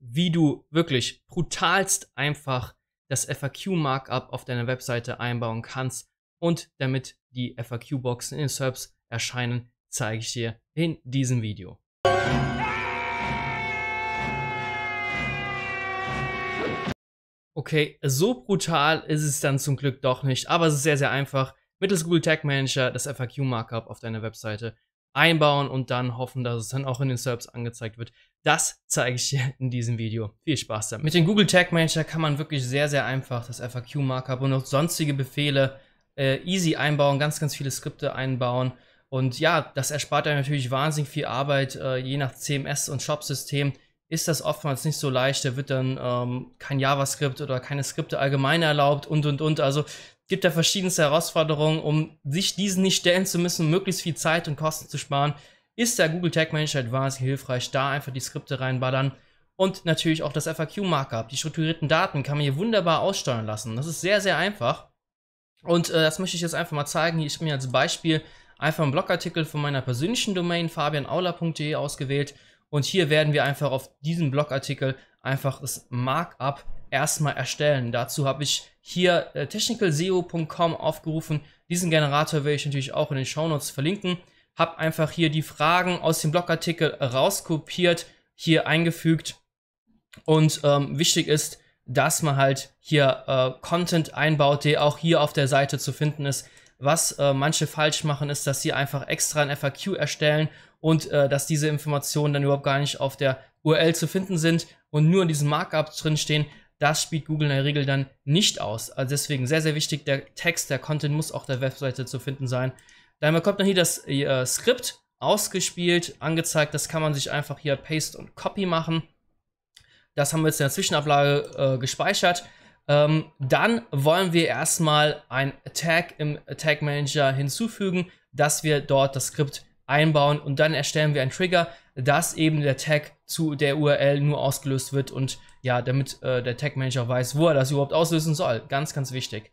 wie du wirklich brutalst einfach das FAQ-Markup auf deiner Webseite einbauen kannst. Und damit die FAQ-Boxen in den SERPs erscheinen, zeige ich dir in diesem Video. Okay, so brutal ist es dann zum Glück doch nicht, aber es ist sehr, sehr einfach. Mittels Google Tag Manager das FAQ-Markup auf deiner Webseite einbauen und dann hoffen, dass es dann auch in den SERPs angezeigt wird. Das zeige ich dir in diesem Video. Viel Spaß damit. Mit dem Google Tag Manager kann man wirklich sehr, sehr einfach das FAQ-Markup und auch sonstige Befehle äh, easy einbauen, ganz, ganz viele Skripte einbauen. Und ja, das erspart einem natürlich wahnsinnig viel Arbeit. Äh, je nach CMS und Shop-System ist das oftmals nicht so leicht. Da wird dann ähm, kein JavaScript oder keine Skripte allgemein erlaubt und, und, und. Also gibt da verschiedenste Herausforderungen, um sich diesen nicht stellen zu müssen, möglichst viel Zeit und Kosten zu sparen ist der Google Tag Manager Advanced hilfreich, da einfach die Skripte reinballern. Und natürlich auch das FAQ-Markup. Die strukturierten Daten kann man hier wunderbar aussteuern lassen. Das ist sehr, sehr einfach. Und äh, das möchte ich jetzt einfach mal zeigen. Ich habe mir als Beispiel einfach einen Blogartikel von meiner persönlichen Domain fabianaula.de ausgewählt. Und hier werden wir einfach auf diesem Blogartikel einfach das Markup erstmal erstellen. Dazu habe ich hier äh, technicalseo.com aufgerufen. Diesen Generator werde ich natürlich auch in den Shownotes verlinken habe einfach hier die Fragen aus dem Blogartikel rauskopiert, hier eingefügt. Und ähm, wichtig ist, dass man halt hier äh, Content einbaut, der auch hier auf der Seite zu finden ist. Was äh, manche falsch machen, ist, dass sie einfach extra ein FAQ erstellen und äh, dass diese Informationen dann überhaupt gar nicht auf der URL zu finden sind und nur in diesem Markup drinstehen. Das spielt Google in der Regel dann nicht aus. Also deswegen sehr, sehr wichtig, der Text, der Content muss auf der Webseite zu finden sein. Dann bekommt man hier das äh, Skript ausgespielt, angezeigt. Das kann man sich einfach hier Paste und Copy machen. Das haben wir jetzt in der Zwischenablage äh, gespeichert. Ähm, dann wollen wir erstmal ein Tag im Tag Manager hinzufügen, dass wir dort das Skript einbauen und dann erstellen wir einen Trigger, dass eben der Tag zu der URL nur ausgelöst wird und ja, damit äh, der Tag Manager weiß, wo er das überhaupt auslösen soll. Ganz, ganz wichtig.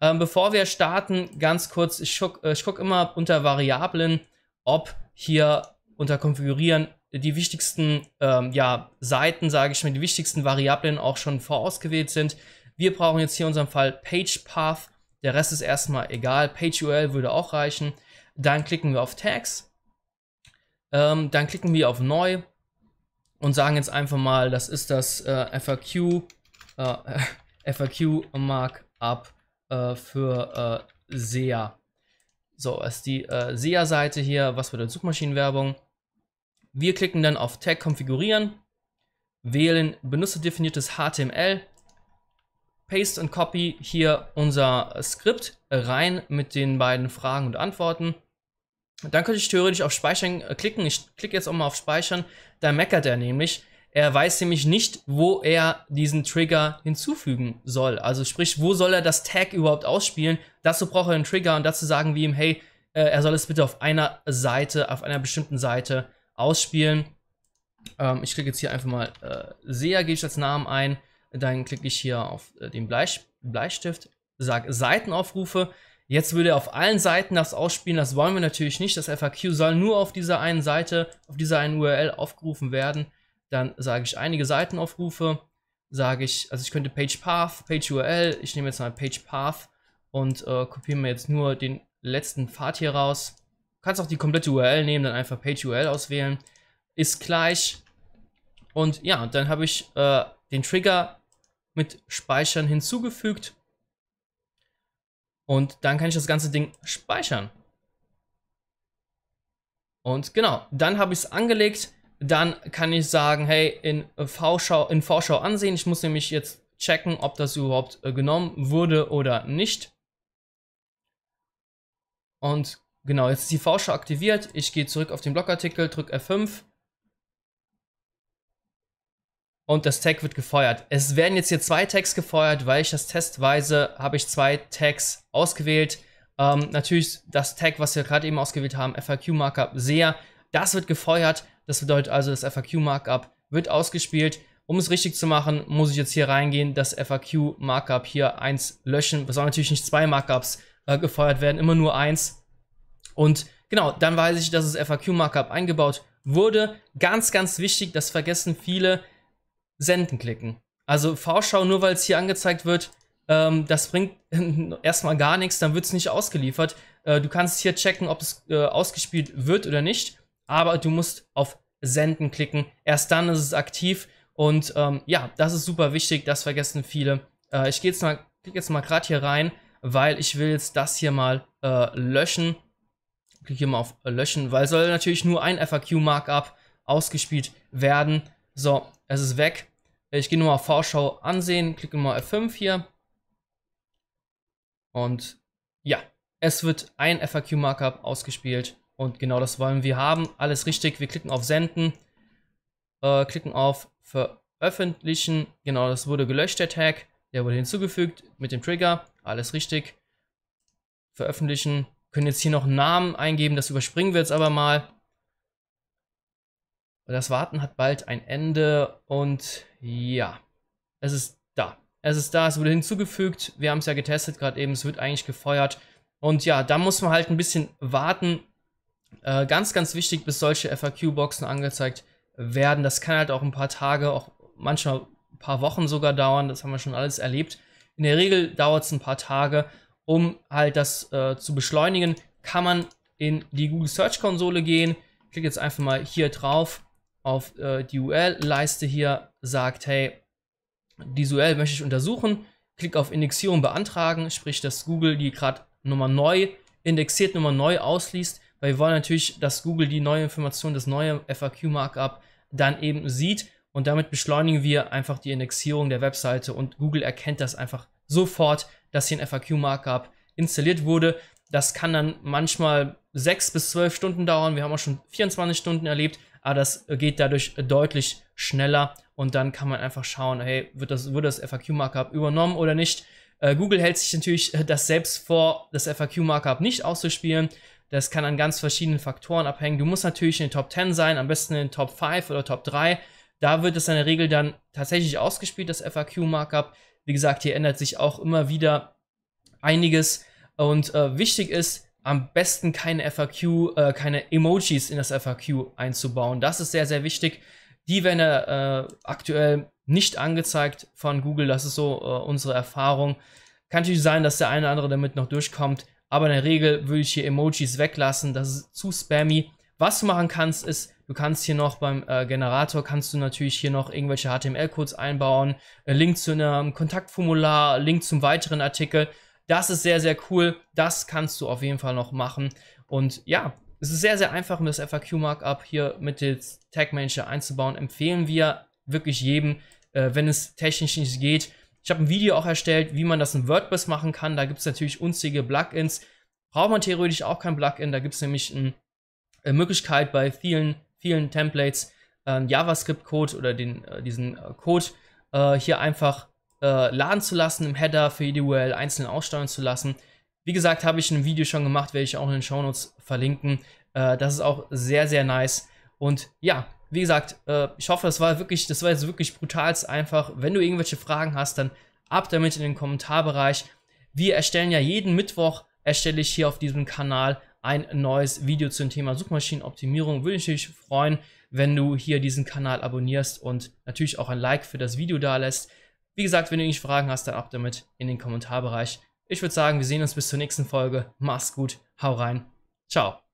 Ähm, bevor wir starten, ganz kurz, ich gucke äh, guck immer unter Variablen, ob hier unter Konfigurieren die wichtigsten ähm, ja, Seiten, sage ich mal, die wichtigsten Variablen auch schon vorausgewählt sind. Wir brauchen jetzt hier in unserem Fall PagePath, der Rest ist erstmal egal, PageURL würde auch reichen. Dann klicken wir auf Tags, ähm, dann klicken wir auf Neu und sagen jetzt einfach mal, das ist das äh, FAQ, äh, FAQ Markup äh, für äh, SEA. So, ist die äh, SEA-Seite hier, was bedeutet Suchmaschinenwerbung. Wir klicken dann auf Tag konfigurieren, wählen benutzerdefiniertes HTML, paste und copy hier unser Skript rein mit den beiden Fragen und Antworten. Dann könnte ich theoretisch auf Speichern äh, klicken. Ich klicke jetzt auch mal auf Speichern. Da meckert er nämlich, er weiß nämlich nicht, wo er diesen Trigger hinzufügen soll. Also sprich, wo soll er das Tag überhaupt ausspielen? Dazu braucht er einen Trigger und dazu sagen wir ihm, hey, äh, er soll es bitte auf einer Seite, auf einer bestimmten Seite ausspielen. Ähm, ich klicke jetzt hier einfach mal äh, SEA, gebe ich als Namen ein. Dann klicke ich hier auf äh, den Bleist Bleistift, sage Seitenaufrufe. Jetzt würde er auf allen Seiten das ausspielen. Das wollen wir natürlich nicht. Das FAQ soll nur auf dieser einen Seite, auf dieser einen URL aufgerufen werden. Dann sage ich einige Seitenaufrufe, sage ich, also ich könnte Page Path, Page URL, ich nehme jetzt mal Page Path und äh, kopiere mir jetzt nur den letzten Pfad hier raus. Du kannst auch die komplette URL nehmen, dann einfach Page URL auswählen. Ist gleich. Und ja, dann habe ich äh, den Trigger mit Speichern hinzugefügt. Und dann kann ich das ganze Ding speichern. Und genau, dann habe ich es angelegt dann kann ich sagen, hey, in Vorschau, in Vorschau ansehen. Ich muss nämlich jetzt checken, ob das überhaupt äh, genommen wurde oder nicht. Und genau, jetzt ist die Vorschau aktiviert. Ich gehe zurück auf den Blogartikel, drücke F5. Und das Tag wird gefeuert. Es werden jetzt hier zwei Tags gefeuert, weil ich das testweise habe ich zwei Tags ausgewählt. Ähm, natürlich das Tag, was wir gerade eben ausgewählt haben, FAQ-Markup, sehr, das wird gefeuert das bedeutet also, das FAQ-Markup wird ausgespielt. Um es richtig zu machen, muss ich jetzt hier reingehen, das FAQ-Markup hier eins löschen. Es sollen natürlich nicht zwei Markups äh, gefeuert werden, immer nur eins. Und genau, dann weiß ich, dass das FAQ-Markup eingebaut wurde. Ganz, ganz wichtig, das vergessen viele, Senden klicken. Also Vorschau, nur weil es hier angezeigt wird, ähm, das bringt erstmal gar nichts, dann wird es nicht ausgeliefert. Äh, du kannst hier checken, ob es äh, ausgespielt wird oder nicht aber du musst auf Senden klicken. Erst dann ist es aktiv und ähm, ja, das ist super wichtig, das vergessen viele. Äh, ich gehe jetzt mal, klicke jetzt mal gerade hier rein, weil ich will jetzt das hier mal äh, löschen. Klicke hier mal auf äh, Löschen, weil soll natürlich nur ein FAQ-Markup ausgespielt werden. So, es ist weg. Ich gehe nur auf Vorschau ansehen, klicke mal F5 hier. Und ja, es wird ein FAQ-Markup ausgespielt. Und genau das wollen wir haben. Alles richtig. Wir klicken auf Senden. Äh, klicken auf Veröffentlichen. Genau, das wurde gelöscht, der Tag. Der wurde hinzugefügt mit dem Trigger. Alles richtig. Veröffentlichen. Können jetzt hier noch einen Namen eingeben. Das überspringen wir jetzt aber mal. Das Warten hat bald ein Ende. Und ja, es ist da. Es ist da. Es wurde hinzugefügt. Wir haben es ja getestet gerade eben. Es wird eigentlich gefeuert. Und ja, da muss man halt ein bisschen warten, äh, ganz, ganz wichtig, bis solche FAQ-Boxen angezeigt werden. Das kann halt auch ein paar Tage, auch manchmal ein paar Wochen sogar dauern. Das haben wir schon alles erlebt. In der Regel dauert es ein paar Tage. Um halt das äh, zu beschleunigen, kann man in die Google Search Konsole gehen. Ich klicke jetzt einfach mal hier drauf auf äh, die ul leiste hier, sagt, hey, diese UL möchte ich untersuchen. Klick auf Indexierung beantragen, sprich, dass Google die gerade Nummer neu indexiert, Nummer neu ausliest weil wir wollen natürlich, dass Google die neue Information, das neue FAQ-Markup dann eben sieht und damit beschleunigen wir einfach die Indexierung der Webseite und Google erkennt das einfach sofort, dass hier ein FAQ-Markup installiert wurde. Das kann dann manchmal sechs bis zwölf Stunden dauern. Wir haben auch schon 24 Stunden erlebt, aber das geht dadurch deutlich schneller und dann kann man einfach schauen, hey, wird das, wurde das FAQ-Markup übernommen oder nicht. Äh, Google hält sich natürlich äh, das selbst vor, das FAQ-Markup nicht auszuspielen. Das kann an ganz verschiedenen Faktoren abhängen. Du musst natürlich in den Top 10 sein, am besten in den Top 5 oder Top 3. Da wird es in der Regel dann tatsächlich ausgespielt, das FAQ-Markup. Wie gesagt, hier ändert sich auch immer wieder einiges. Und äh, wichtig ist, am besten keine FAQ, äh, keine Emojis in das FAQ einzubauen. Das ist sehr, sehr wichtig. Die werden äh, aktuell nicht angezeigt von Google. Das ist so äh, unsere Erfahrung. Kann natürlich sein, dass der eine oder andere damit noch durchkommt aber in der Regel würde ich hier Emojis weglassen, das ist zu spammy. Was du machen kannst, ist, du kannst hier noch beim äh, Generator, kannst du natürlich hier noch irgendwelche HTML-Codes einbauen, äh, Link zu einem Kontaktformular, Link zum weiteren Artikel. Das ist sehr, sehr cool. Das kannst du auf jeden Fall noch machen. Und ja, es ist sehr, sehr einfach, um das FAQ-Markup hier mit dem Tag Manager einzubauen. Empfehlen wir wirklich jedem, äh, wenn es technisch nicht geht. Ich habe ein Video auch erstellt, wie man das in WordPress machen kann. Da gibt es natürlich unzählige Plugins. Braucht man theoretisch auch kein Plugin. Da gibt es nämlich ein, eine äh, Möglichkeit bei vielen, vielen Templates, äh, JavaScript-Code oder den, äh, diesen äh, Code äh, hier einfach äh, laden zu lassen, im Header für jede URL einzeln aussteuern zu lassen. Wie gesagt, habe ich ein Video schon gemacht, werde ich auch in den Show Notes verlinken. das ist auch sehr, sehr nice. Und ja, wie gesagt, äh, ich hoffe, das war wirklich, das war jetzt wirklich brutalst einfach. Wenn du irgendwelche Fragen hast, dann ab damit in den Kommentarbereich. Wir erstellen ja jeden Mittwoch, erstelle ich hier auf diesem Kanal ein neues Video zum Thema Suchmaschinenoptimierung. Würde ich mich freuen, wenn du hier diesen Kanal abonnierst und natürlich auch ein Like für das Video da lässt. Wie gesagt, wenn du irgendwelche Fragen hast, dann ab damit in den Kommentarbereich. Ich würde sagen, wir sehen uns bis zur nächsten Folge. Mach's gut, hau rein. Ciao.